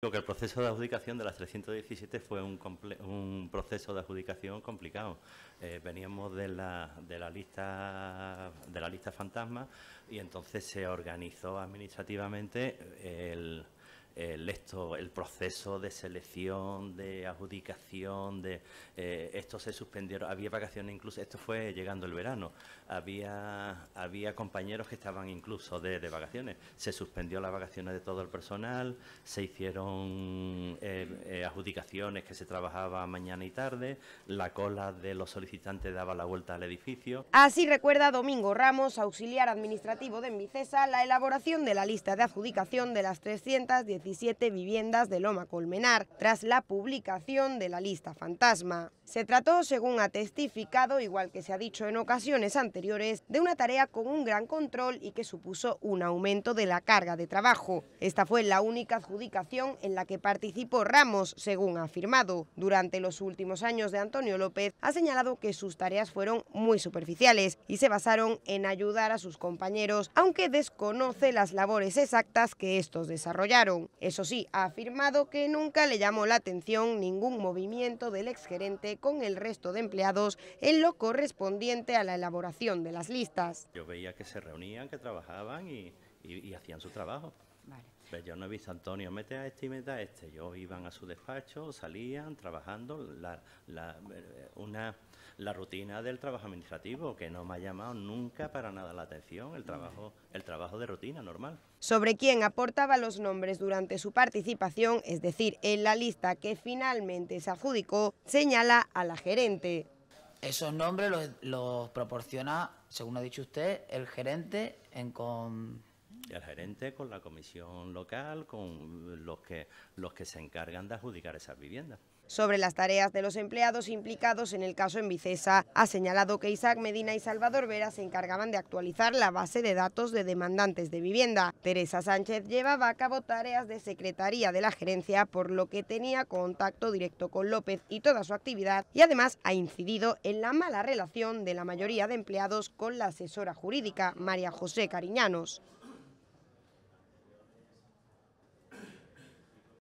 que el proceso de adjudicación de las 317 fue un, proceso de adjudicación complicado. Eh, veníamos de la, de la lista de la lista fantasma y entonces se organizó administrativamente el, el, esto, el proceso de selección, de adjudicación, de eh, esto se suspendieron, había vacaciones incluso, esto fue llegando el verano, había, había compañeros que estaban incluso de, vacaciones, se suspendió las vacaciones de todo el personal, se hicieron eh, eh, adjudicaciones que se trabajaba mañana y tarde, la cola de los solicitantes daba la vuelta al edificio. Así recuerda Domingo Ramos, auxiliar administrativo de Envicesa, la elaboración de la lista de adjudicación de las 310 viviendas de Loma Colmenar, tras la publicación de la lista fantasma. Se trató, según ha testificado, igual que se ha dicho en ocasiones anteriores, de una tarea con un gran control y que supuso un aumento de la carga de trabajo. Esta fue la única adjudicación en la que participó Ramos, según ha afirmado. Durante los últimos años de Antonio López, ha señalado que sus tareas fueron muy superficiales y se basaron en ayudar a sus compañeros, aunque desconoce las labores exactas que estos desarrollaron. Eso sí, ha afirmado que nunca le llamó la atención ningún movimiento del exgerente con el resto de empleados en lo correspondiente a la elaboración de las listas. Yo veía que se reunían, que trabajaban y, y hacían su trabajo. Pues yo no he visto, Antonio, mete a este y mete a este. Yo iban a su despacho, salían trabajando la, eh, una, la rutina del trabajo administrativo, que no me ha llamado nunca para nada la atención, el trabajo, el trabajo de rutina normal. Sobre quién aportaba los nombres durante su participación, es decir, en la lista que finalmente se adjudicó, señala a la gerente. Esos nombres los, los proporciona, según ha dicho usted, el gerente en con el gerente, con la comisión local, con los que, los que se encargan de adjudicar esas viviendas. Sobre las tareas de los empleados implicados en el caso en Vicesa, ha señalado que Isaac Medina y Salvador Vera se encargaban de actualizar la base de datos de demandantes de vivienda. Teresa Sánchez llevaba a cabo tareas de secretaría de la gerencia, por lo que tenía contacto directo con López y toda su actividad, y además ha incidido en la mala relación de la mayoría de empleados con la asesora jurídica, María José Cariñanos.